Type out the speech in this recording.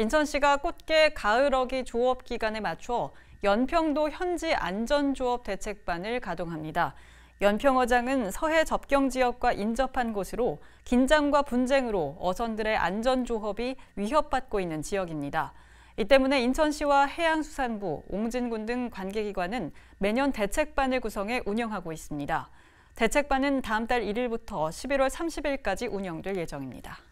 인천시가 꽃게 가을어기 조업 기간에 맞춰 연평도 현지 안전조업 대책반을 가동합니다. 연평어장은 서해 접경 지역과 인접한 곳으로 긴장과 분쟁으로 어선들의 안전조업이 위협받고 있는 지역입니다. 이 때문에 인천시와 해양수산부, 옹진군 등 관계기관은 매년 대책반을 구성해 운영하고 있습니다. 대책반은 다음 달 1일부터 11월 30일까지 운영될 예정입니다.